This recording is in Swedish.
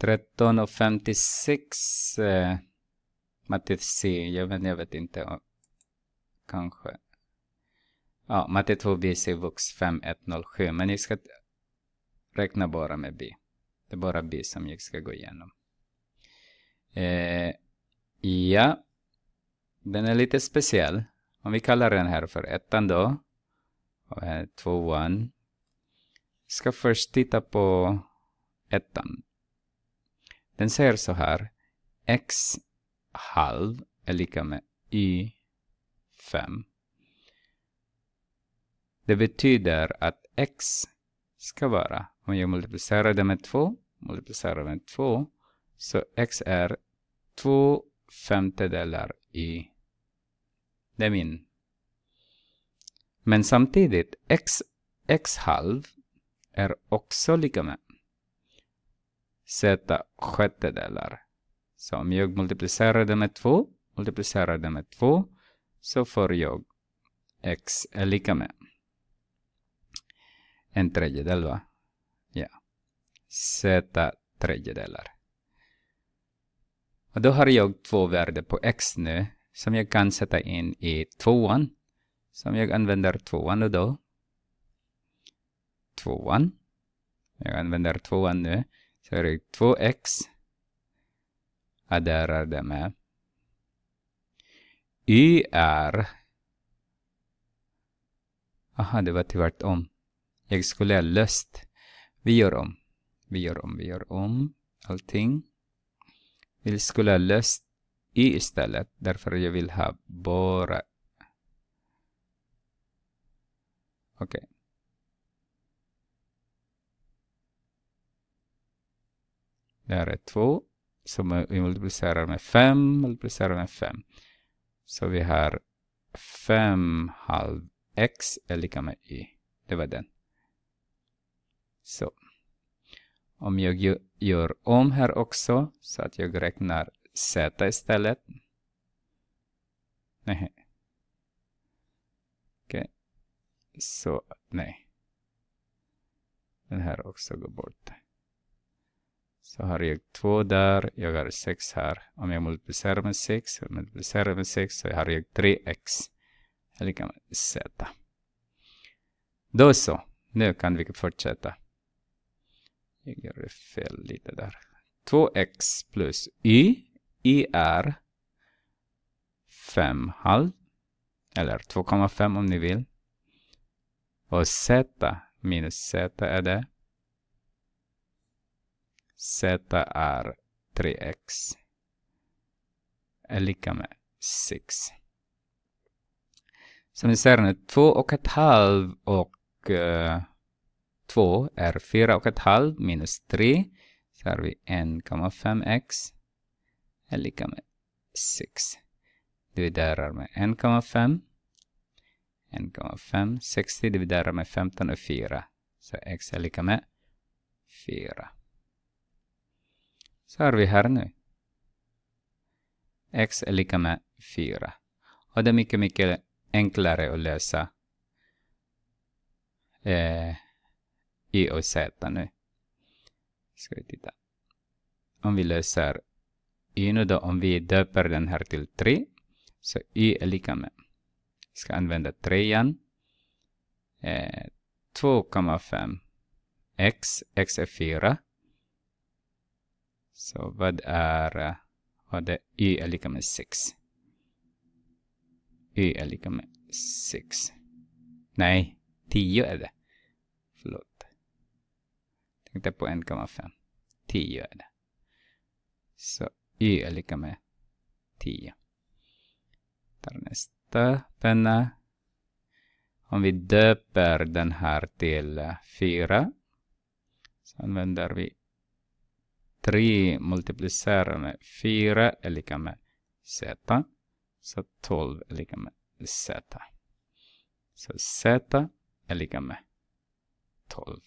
13.56 eh, matte C, jag vet, jag vet inte. Kanske. Ja, matte 2BC vux 5107, men jag ska räkna bara med B. Det är bara B som jag ska gå igenom. Eh, ja, den är lite speciell. Om vi kallar den här för ettan då, tvåan. Vi ska först titta på ettan. Den säger så här. x halv är lika med y 5. Det betyder att x ska vara, om jag multiplicerar det med 2, multiplicerar med 2, så x är 2 femtedelar i. Det är min. Men samtidigt, x, x halv är också lika med sätta sjättedelar. Så om jag multiplicerar det med 2, multiplicerar det med 2, så får jag x är lika med en tredjedel, va? Ja. Sätta tredjedelar. Och då har jag två värden på x nu som jag kan sätta in i tvåan. Som jag använder tvåan och då. Tvåan. Jag använder tvåan nu sorry, 2x adderar det med. Y är... Aha, det var tvärtom. Jag skulle ha löst. Vi gör om. Vi gör om, vi gör om allting. Vi skulle ha löst y istället, därför jag vill ha bara... Okej. Okay. Det här är 2 som vi multiplicerar med 5, multiplicerar med 5. Så vi har 5 halv x är lika med y. Det var den. Så. Om jag gör om här också, så att jag räknar z istället. Nej. Okej. Okay. Så, nej. Den här också går bort. Så har jag två där, jag har sex här. Om jag multiplicerar med sex, multiplicerar med sex, så har jag 3x. Är lika med z. Då så, nu kan vi fortsätta. Jag gör fel lite där. 2x plus y, y är 5,5 eller 2,5 om ni vill. Och z minus z är det z är 3x är lika med 6. Som ni ser nu, 2 och ett halv och 2 eh, är 4 och ett halv minus 3. Så har vi 1,5x är lika med 6. Dividerar med 1,5. 1,5. 60 dividerar med 15 och 4. Så x är lika med 4. Så har vi här nu. x är lika med 4. Och det är mycket, mycket enklare att lösa eh, y och z nu. Ska vi titta. Om vi löser y nu då, om vi döper den här till 3, så y är lika med, vi ska använda 3 igen, eh, 2,5 x, x är 4, så vad är... Och eh, det y är lika med 6. Y är lika med 6. Nej, 10 är det. Förlåt. Tänkte på 1,5. 10 är det. Så y är lika med 10. Tar nästa penna. Om vi döper den här till 4 eh, så använder vi 3 multiplicerar med 4 är lika med z. Så 12 är lika med z. Så z är lika med 12.